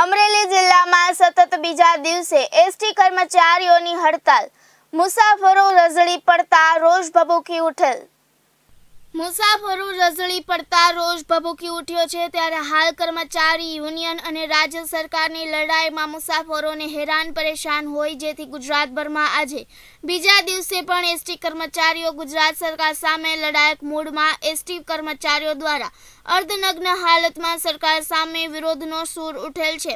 અમરેલી જિલ્લામાં સતત બીજા દિવસે એસટી કર્મચારીઓની હડતાલ મુસાફરો રઝળી પડતા રોષ ભભૂકી ઉઠેલ મુસાફરો રઝળી પડતા રોજ ભભૂકી ઉઠ્યો છે ત્યારે હાલ કર્મચારી યુનિયન અને રાજ્ય સરકારની લડાઈમાં મુસાફરોને હેરાન પરેશાન હોય જેથી ગુજરાતભરમાં આજે બીજા દિવસે પણ એસટી કર્મચારીઓ ગુજરાત સરકાર સામે લડાયક મૂડમાં એસટી કર્મચારીઓ દ્વારા અર્ધનગ્ન હાલતમાં સરકાર સામે વિરોધનો સૂર ઉઠેલ છે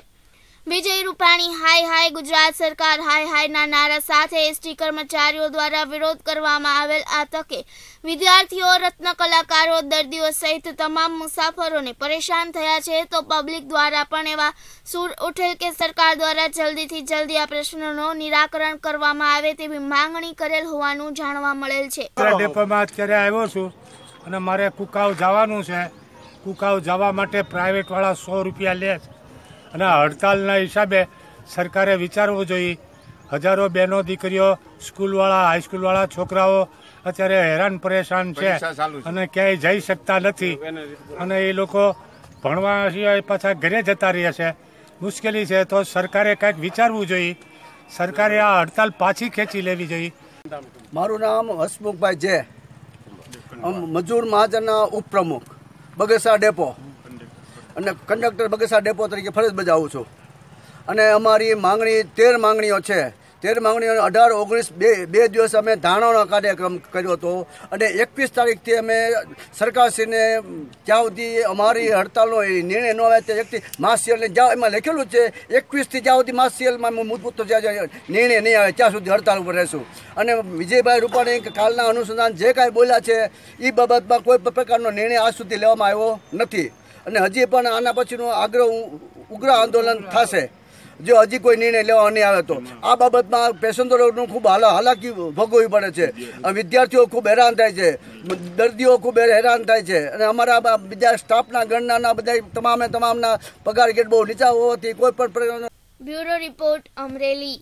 વિજય રૂપાણી હાય હાય ગુજરાત સરકાર હાય હાયના નારા સાથે એસટી કર્મચારીઓ દ્વારા વિરોધ કરવામાં આવેલ આ તકે વિદ્યાર્થીઓ રત્ન કલાકારો દર્દીઓ સહિત તમામ મુસાફરોને પરેશાન થયા છે તો પબ્લિક દ્વારા પણ એવા સૂર ઉઠેલ કે સરકાર દ્વારા જલ્દીથી જલ્દી આ પ્રશ્નોનો નિરાકરણ કરવામાં આવે તેવી માંગણી કરેલ હોવાનું જાણવા મળેલ છે અત્યારે આવ્યો છું અને મારે કુકાવ જવાનું છે કુકાવ જવા માટે પ્રાઇવેટ વાળા સો રૂપિયા લે છે અને હડતાલના હિસાબે સરકારે વિચારવું જોઈએ હજારો બહેનો દીકરીઓ સ્કૂલવાળા હાઈસ્કૂલવાળા છોકરાઓ અત્યારે હેરાન પરેશાન છે અને ક્યાંય જઈ શકતા નથી અને એ લોકો ભણવા સિવાય પાછા ઘરે જતા રહ્યા છે મુશ્કેલી છે તો સરકારે કંઈક વિચારવું જોઈએ સરકારે આ હડતાલ પાછી ખેંચી લેવી જોઈએ મારું નામ હસમુખભાઈ જે મજૂર મહાજનના ઉપપ્રમુખ બગસા ડેપો અને કંડક્ટર બગસા ડેપો તરીકે ફરજ બજાવું છું અને અમારી માંગણી તેર માંગણીઓ છે તેર માંગણીઓ અઢાર ઓગણીસ બે બે દિવસ અમે ધારણાનો કાર્યક્રમ કર્યો હતો અને એકવીસ તારીખથી અમે સરકારશ્રીને જ્યાં સુધી અમારી હડતાલનો નિર્ણય ન આવે તે વ્યક્તિ માસિયલને જ્યાં એમાં લખેલું છે એકવીસથી જ્યાં સુધી માસિયલમાં મૂળભૂત જ્યાં નિર્ણય નહીં આવે ત્યાં સુધી હડતાલ ઉપર રહેશું અને વિજયભાઈ રૂપાણી કાલના અનુસંધાન જે કાંઈ બોલ્યા છે એ બાબતમાં કોઈ પણ પ્રકારનો નિર્ણય આજ સુધી લેવામાં આવ્યો નથી અને હજી પણ આના પછીનો આગ્રહ ઉગ્ર આંદોલન થશે જો હજી કોઈ નિર્ણય લેવા નહીં આવે તો આ બાબતમાં પેસેન્જરોનું ખૂબ હાલા હાલાકી ભોગવવી પડે છે વિદ્યાર્થીઓ ખૂબ હેરાન થાય છે દર્દીઓ ખૂબ હેરાન થાય છે અને અમારા બીજા સ્ટાફના ગણનાના બધા તમામે તમામના પગાર ગેટ બહુ નીચા હોવાથી કોઈ પણ બ્યુરો રિપોર્ટ અમરેલી